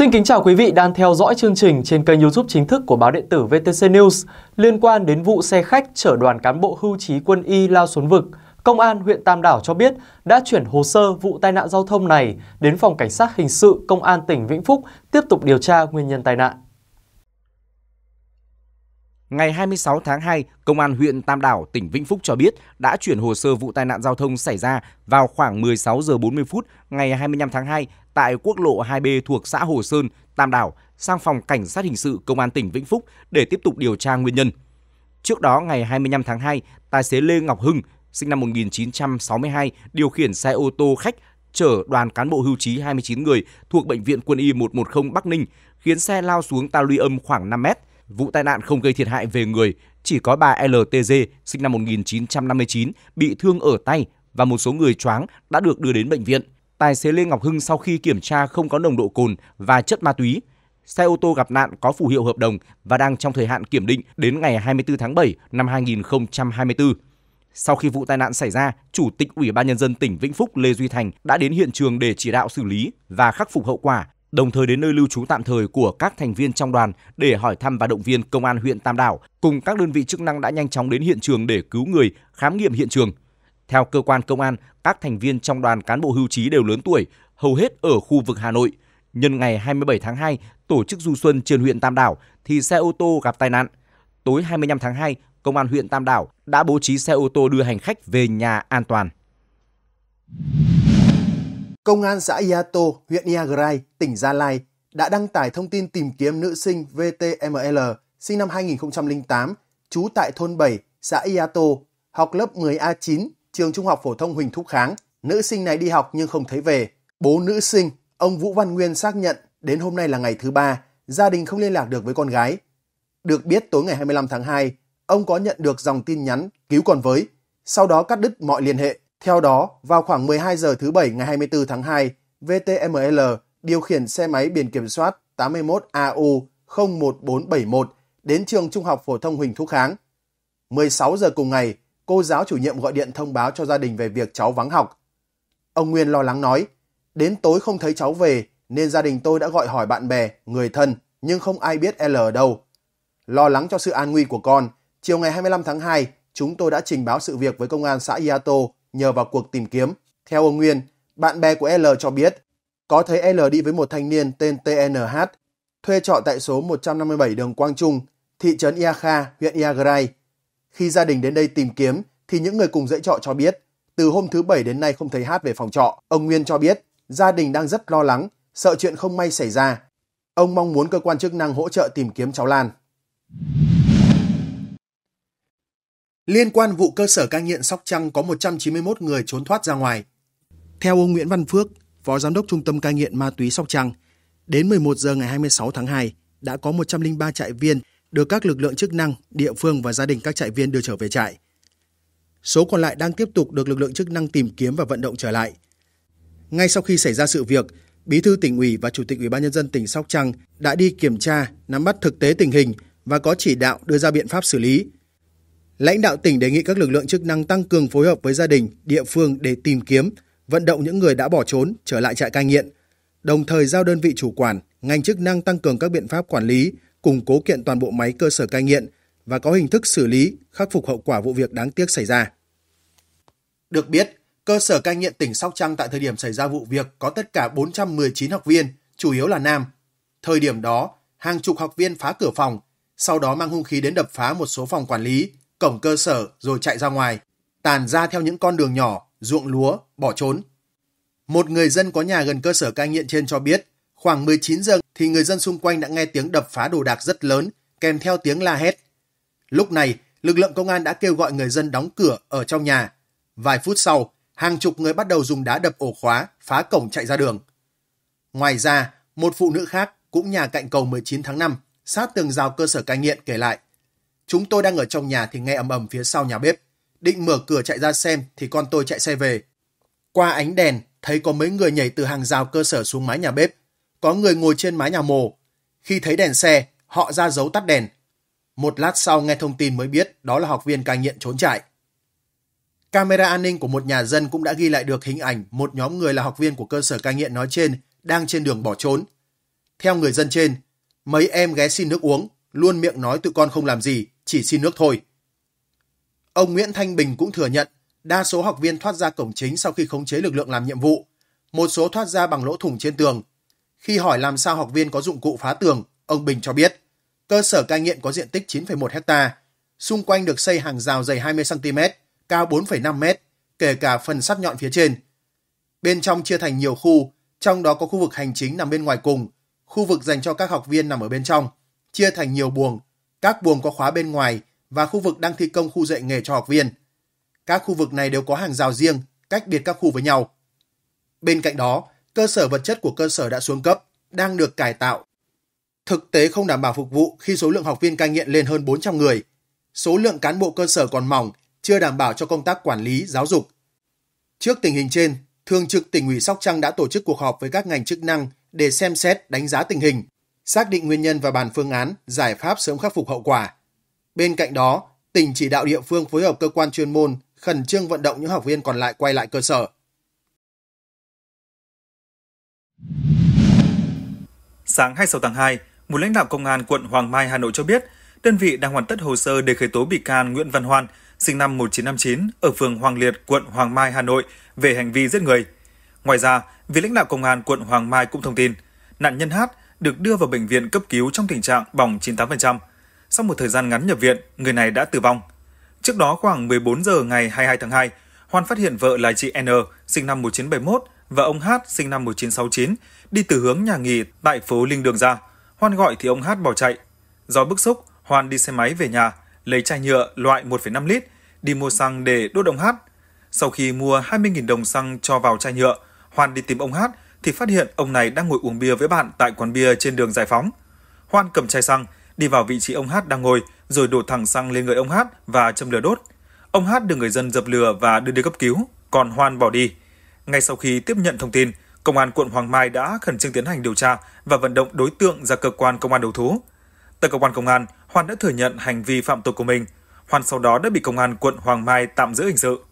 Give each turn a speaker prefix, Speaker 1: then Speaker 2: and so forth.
Speaker 1: Xin kính chào quý vị đang theo dõi chương trình trên kênh YouTube chính thức của báo điện tử VTC News liên quan đến vụ xe khách chở đoàn cán bộ hưu trí quân y lao xuống vực. Công an huyện Tam Đảo cho biết đã chuyển hồ sơ vụ tai nạn giao thông này đến phòng cảnh sát hình sự Công an tỉnh Vĩnh Phúc tiếp tục điều tra nguyên nhân tai nạn. Ngày 26 tháng 2, Công an huyện Tam Đảo, tỉnh Vĩnh Phúc cho biết đã chuyển hồ sơ vụ tai nạn giao thông xảy ra vào khoảng 16 giờ 40 phút ngày 25 tháng 2 tại quốc lộ 2B thuộc xã Hồ Sơn, Tam Đảo sang phòng cảnh sát hình sự Công an tỉnh Vĩnh Phúc để tiếp tục điều tra nguyên nhân. Trước đó ngày 25 tháng 2, tài xế Lê Ngọc Hưng, sinh năm 1962, điều khiển xe ô tô khách chở đoàn cán bộ hưu trí 29 người thuộc bệnh viện Quân y 110 Bắc Ninh khiến xe lao xuống ta luy âm khoảng 5 mét Vụ tai nạn không gây thiệt hại về người, chỉ có bà LTG sinh năm 1959 bị thương ở tay và một số người choáng đã được đưa đến bệnh viện. Tài xế Lê Ngọc Hưng sau khi kiểm tra không có nồng độ cồn và chất ma túy, xe ô tô gặp nạn có phù hiệu hợp đồng và đang trong thời hạn kiểm định đến ngày 24 tháng 7 năm 2024. Sau khi vụ tai nạn xảy ra, Chủ tịch Ủy ban Nhân dân tỉnh Vĩnh Phúc Lê Duy Thành đã đến hiện trường để chỉ đạo xử lý và khắc phục hậu quả đồng thời đến nơi lưu trú tạm thời của các thành viên trong đoàn để hỏi thăm và động viên công an huyện Tam Đảo cùng các đơn vị chức năng đã nhanh chóng đến hiện trường để cứu người, khám nghiệm hiện trường. Theo cơ quan công an, các thành viên trong đoàn cán bộ hưu trí đều lớn tuổi, hầu hết ở khu vực Hà Nội. Nhân ngày 27 tháng 2, tổ chức du xuân trên huyện Tam Đảo thì xe ô tô gặp tai nạn. Tối 25 tháng 2, công an huyện Tam Đảo đã bố trí xe ô tô đưa hành khách về nhà an toàn.
Speaker 2: Công an xã Iato, huyện Iagrai, tỉnh Gia Lai đã đăng tải thông tin tìm kiếm nữ sinh VTML sinh năm 2008, trú tại thôn 7, xã Iato, học lớp 10A9, trường Trung học phổ thông Huỳnh Thúc Kháng. Nữ sinh này đi học nhưng không thấy về. Bố nữ sinh, ông Vũ Văn Nguyên xác nhận đến hôm nay là ngày thứ ba, gia đình không liên lạc được với con gái. Được biết tối ngày 25 tháng 2, ông có nhận được dòng tin nhắn cứu con với, sau đó cắt đứt mọi liên hệ. Theo đó, vào khoảng 12 giờ thứ Bảy ngày 24 tháng 2, VTML điều khiển xe máy biển kiểm soát 81AU 01471 đến trường Trung học phổ thông Huỳnh Thúc Kháng. 16 giờ cùng ngày, cô giáo chủ nhiệm gọi điện thông báo cho gia đình về việc cháu vắng học. Ông Nguyên lo lắng nói, đến tối không thấy cháu về nên gia đình tôi đã gọi hỏi bạn bè, người thân nhưng không ai biết L ở đâu. Lo lắng cho sự an nguy của con, chiều ngày 25 tháng 2, chúng tôi đã trình báo sự việc với công an xã Yato nhờ vào cuộc tìm kiếm. Theo ông Nguyên, bạn bè của L cho biết, có thấy L đi với một thanh niên tên TNH, thuê trọ tại số 157 đường Quang Trung, thị trấn Ia Kha, huyện Iagrai. Khi gia đình đến đây tìm kiếm, thì những người cùng dãy trọ cho biết, từ hôm thứ Bảy đến nay không thấy Hát về phòng trọ. Ông Nguyên cho biết, gia đình đang rất lo lắng, sợ chuyện không may xảy ra. Ông mong muốn cơ quan chức năng hỗ trợ tìm kiếm cháu Lan. Liên quan vụ cơ sở cai nghiện Sóc Trăng có 191 người trốn thoát ra ngoài. Theo ông Nguyễn Văn Phước, Phó Giám đốc Trung tâm cai nghiện ma túy Sóc Trăng, đến 11 giờ ngày 26 tháng 2 đã có 103 trại viên được các lực lượng chức năng, địa phương và gia đình các trại viên đưa trở về trại. Số còn lại đang tiếp tục được lực lượng chức năng tìm kiếm và vận động trở lại. Ngay sau khi xảy ra sự việc, Bí thư tỉnh ủy và Chủ tịch Ủy ban nhân dân tỉnh Sóc Trăng đã đi kiểm tra, nắm bắt thực tế tình hình và có chỉ đạo đưa ra biện pháp xử lý. Lãnh đạo tỉnh đề nghị các lực lượng chức năng tăng cường phối hợp với gia đình, địa phương để tìm kiếm, vận động những người đã bỏ trốn trở lại trại cai nghiện, đồng thời giao đơn vị chủ quản, ngành chức năng tăng cường các biện pháp quản lý, củng cố kiện toàn bộ máy cơ sở cai nghiện và có hình thức xử lý, khắc phục hậu quả vụ việc đáng tiếc xảy ra. Được biết, cơ sở cai nghiện tỉnh Sóc Trăng tại thời điểm xảy ra vụ việc có tất cả 419 học viên, chủ yếu là nam. Thời điểm đó, hàng chục học viên phá cửa phòng, sau đó mang hung khí đến đập phá một số phòng quản lý, cổng cơ sở rồi chạy ra ngoài, tàn ra theo những con đường nhỏ, ruộng lúa, bỏ trốn. Một người dân có nhà gần cơ sở cai nghiện trên cho biết, khoảng 19 giờ thì người dân xung quanh đã nghe tiếng đập phá đồ đạc rất lớn, kèm theo tiếng la hét. Lúc này, lực lượng công an đã kêu gọi người dân đóng cửa ở trong nhà. Vài phút sau, hàng chục người bắt đầu dùng đá đập ổ khóa, phá cổng chạy ra đường. Ngoài ra, một phụ nữ khác cũng nhà cạnh cầu 19 tháng 5, sát tường rào cơ sở cai nghiện kể lại. Chúng tôi đang ở trong nhà thì nghe ầm ầm phía sau nhà bếp. Định mở cửa chạy ra xem thì con tôi chạy xe về. Qua ánh đèn, thấy có mấy người nhảy từ hàng rào cơ sở xuống mái nhà bếp. Có người ngồi trên mái nhà mồ. Khi thấy đèn xe, họ ra dấu tắt đèn. Một lát sau nghe thông tin mới biết đó là học viên cai nghiện trốn chạy. Camera an ninh của một nhà dân cũng đã ghi lại được hình ảnh một nhóm người là học viên của cơ sở cai nghiện nói trên đang trên đường bỏ trốn. Theo người dân trên, mấy em ghé xin nước uống, luôn miệng nói tụi con không làm gì, chỉ xin nước thôi. Ông Nguyễn Thanh Bình cũng thừa nhận, đa số học viên thoát ra cổng chính sau khi khống chế lực lượng làm nhiệm vụ, một số thoát ra bằng lỗ thủng trên tường. Khi hỏi làm sao học viên có dụng cụ phá tường, ông Bình cho biết, cơ sở cai nghiện có diện tích 9,1 hecta, xung quanh được xây hàng rào dày 20 cm, cao 4,5 m, kể cả phần sắt nhọn phía trên. Bên trong chia thành nhiều khu, trong đó có khu vực hành chính nằm bên ngoài cùng, khu vực dành cho các học viên nằm ở bên trong, chia thành nhiều buồng các buồng có khóa bên ngoài và khu vực đang thi công khu dạy nghề cho học viên. Các khu vực này đều có hàng rào riêng, cách biệt các khu với nhau. Bên cạnh đó, cơ sở vật chất của cơ sở đã xuống cấp, đang được cải tạo. Thực tế không đảm bảo phục vụ khi số lượng học viên cai nghiện lên hơn 400 người. Số lượng cán bộ cơ sở còn mỏng, chưa đảm bảo cho công tác quản lý, giáo dục. Trước tình hình trên, Thường trực tỉnh ủy Sóc Trăng đã tổ chức cuộc họp với các ngành chức năng để xem xét đánh giá tình hình, xác định nguyên nhân và bàn phương án, giải pháp sớm khắc phục hậu quả. Bên cạnh đó, tỉnh chỉ đạo địa phương phối hợp cơ quan chuyên môn khẩn trương vận động những học viên còn lại quay lại cơ sở.
Speaker 3: Sáng 26 tháng 2, một lãnh đạo công an quận Hoàng Mai, Hà Nội cho biết, đơn vị đang hoàn tất hồ sơ để khởi tố bị can Nguyễn Văn Hoan, sinh năm 1959, ở phường Hoàng Liệt, quận Hoàng Mai, Hà Nội, về hành vi giết người. Ngoài ra, vị lãnh đạo công an quận Hoàng Mai cũng thông tin, nạn nhân Hát được đưa vào bệnh viện cấp cứu trong tình trạng bỏng 98%. Sau một thời gian ngắn nhập viện, người này đã tử vong. Trước đó khoảng 14 giờ ngày 22 tháng 2, Hoan phát hiện vợ là chị N, sinh năm 1971, và ông H, sinh năm 1969, đi từ hướng nhà nghỉ tại phố Linh Đường ra. Hoan gọi thì ông H bỏ chạy. Do bức xúc, Hoan đi xe máy về nhà, lấy chai nhựa loại 1,5 lít, đi mua xăng để đốt ông H. Sau khi mua 20.000 đồng xăng cho vào chai nhựa, Hoan đi tìm ông H thì phát hiện ông này đang ngồi uống bia với bạn tại quán bia trên đường Giải Phóng. Hoan cầm chai xăng, đi vào vị trí ông Hát đang ngồi rồi đổ thẳng xăng lên người ông Hát và châm lửa đốt. Ông Hát được người dân dập lửa và đưa đi cấp cứu, còn Hoan bỏ đi. Ngay sau khi tiếp nhận thông tin, Công an quận Hoàng Mai đã khẩn trương tiến hành điều tra và vận động đối tượng ra cơ quan công an đầu thú. Tại cơ quan công an, Hoan đã thừa nhận hành vi phạm tội của mình. Hoan sau đó đã bị công an quận Hoàng Mai tạm giữ hình sự.